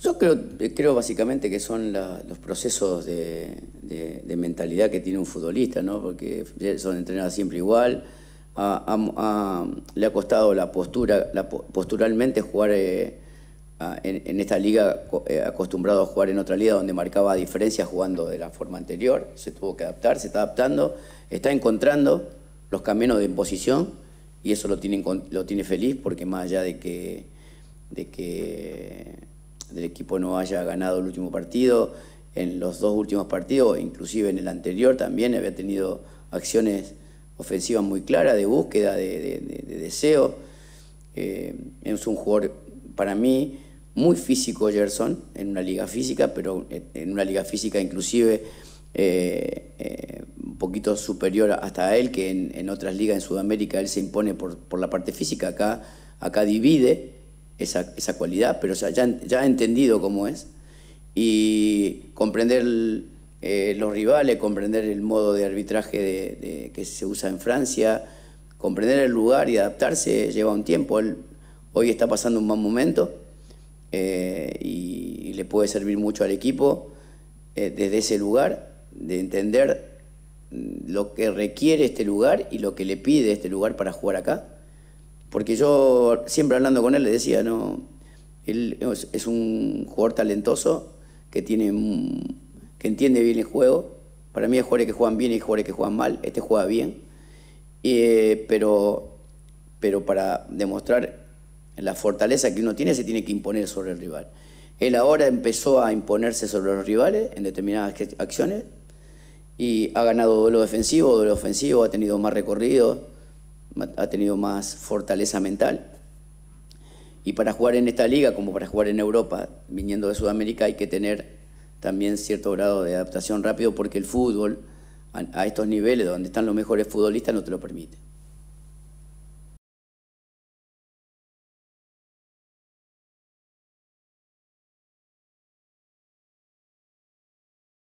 Yo creo, creo básicamente que son los procesos de, mentalidad que tiene un futbolista, porque son entrenados siempre igual, le ha costado la postura, posturalmente jugar eh, en, esta liga, eh, acostumbrado a jugar en otra liga donde marcaba diferencias jugando de la forma anterior, se tuvo que adaptar, se está adaptando, está encontrando los caminos de imposición y eso lo tiene, lo tiene feliz porque más allá de que... De que del equipo no haya ganado el último partido, en los dos últimos partidos, inclusive en el anterior también había tenido acciones ofensivas muy claras, de búsqueda, de, deseo. Eh, es un jugador, para mí, muy físico Gerson, en una liga física, pero en una liga física inclusive eh, eh, un poquito superior hasta a él, que en, otras ligas en Sudamérica él se impone por, la parte física, acá, acá divide esa, esa cualidad, pero ya, ya ha entendido cómo es. Y comprender eh, los rivales, comprender el modo de arbitraje que se usa en Francia, comprender el lugar y adaptarse lleva un tiempo. hoy está pasando un mal momento eh, y, le puede servir mucho al equipo eh, desde ese lugar, de entender mm, lo que requiere este lugar y lo que le pide este lugar para jugar acá porque yo siempre hablando con él le decía, no, él es un jugador talentoso que tiene que entiende bien el juego. Para mí hay jugadores que juegan bien y jugadores que juegan mal. Este juega bien. Eh, pero, pero para demostrar la fortaleza que uno tiene, se tiene que imponer sobre el rival. Él ahora empezó a imponerse sobre los rivales en determinadas acciones y ha ganado duelo defensivo, duelo ofensivo, ha tenido más recorridos ha tenido más fortaleza mental. Y para jugar en esta liga, como para jugar en Europa, viniendo de Sudamérica, hay que tener también cierto grado de adaptación rápido porque el fútbol a, estos niveles donde están los mejores futbolistas no te lo permite.